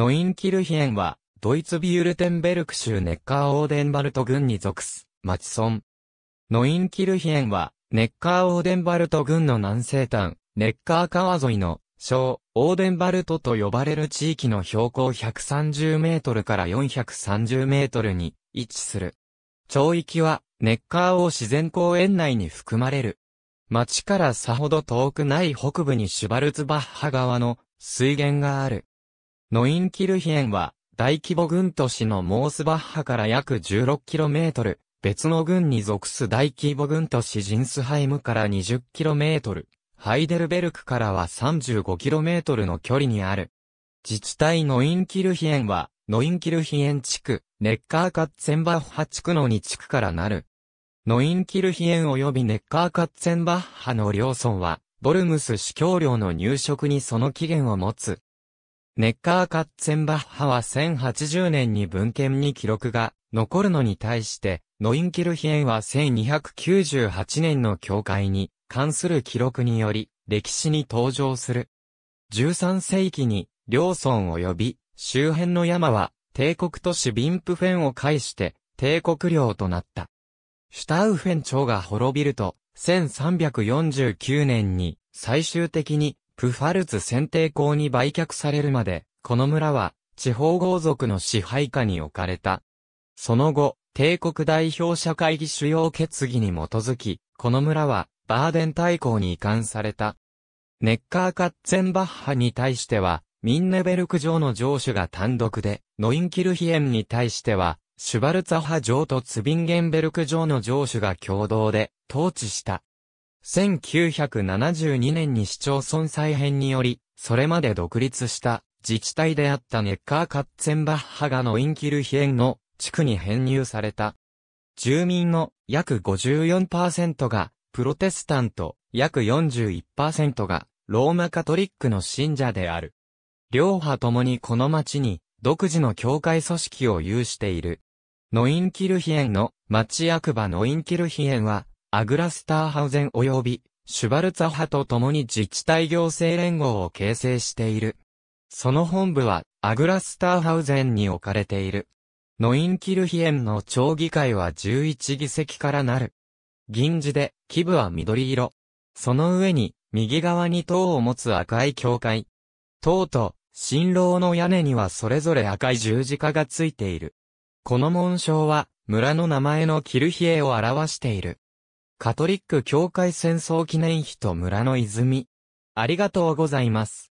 ノインキルヒエンは、ドイツビュルテンベルク州ネッカーオーデンバルト郡に属す、町村。ノインキルヒエンは、ネッカーオーデンバルト郡の南西端、ネッカー川沿いの、小、オーデンバルトと呼ばれる地域の標高130メートルから430メートルに位置する。町域は、ネッカーを自然公園内に含まれる。町からさほど遠くない北部にシュバルツバッハ川の水源がある。ノインキルヒエンは、大規模軍都市のモースバッハから約 16km、別の軍に属す大規模軍都市ジンスハイムから 20km、ハイデルベルクからは 35km の距離にある。自治体ノインキルヒエンは、ノインキルヒエン地区、ネッカーカッツェンバッハ地区の2地区からなる。ノインキルヒエン及びネッカーカッツェンバッハの両村は、ボルムス司教領の入植にその起源を持つ。ネッカー・カッツェンバッハは1080年に文献に記録が残るのに対して、ノインキルヒエンは1298年の教会に関する記録により歴史に登場する。13世紀に両村及び周辺の山は帝国都市ビンプフェンを介して帝国領となった。シュタウフェン朝が滅びると1349年に最終的にプファルツ選定校に売却されるまで、この村は、地方豪族の支配下に置かれた。その後、帝国代表者会議主要決議に基づき、この村は、バーデン大公に移管された。ネッカーカッツェンバッハに対しては、ミンネベルク城の城主が単独で、ノインキルヒエンに対しては、シュバルツァハ城とツビンゲンベルク城の城主が共同で、統治した。1972年に市町村再編により、それまで独立した自治体であったネッカーカッツェンバッハがノインキルヒエンの地区に編入された。住民の約54%がプロテスタント、約41%がローマカトリックの信者である。両派ともにこの町に独自の教会組織を有している。ノインキルヒエンの町役場ノインキルヒエンはアグラスターハウゼン及びシュバルツァ派と共に自治体行政連合を形成している。その本部はアグラスターハウゼンに置かれている。ノインキルヒエンの町議会は11議席からなる。銀字で、基部は緑色。その上に、右側に塔を持つ赤い教会。塔と、新郎の屋根にはそれぞれ赤い十字架がついている。この紋章は、村の名前のキルヒエを表している。カトリック教会戦争記念碑と村の泉。ありがとうございます。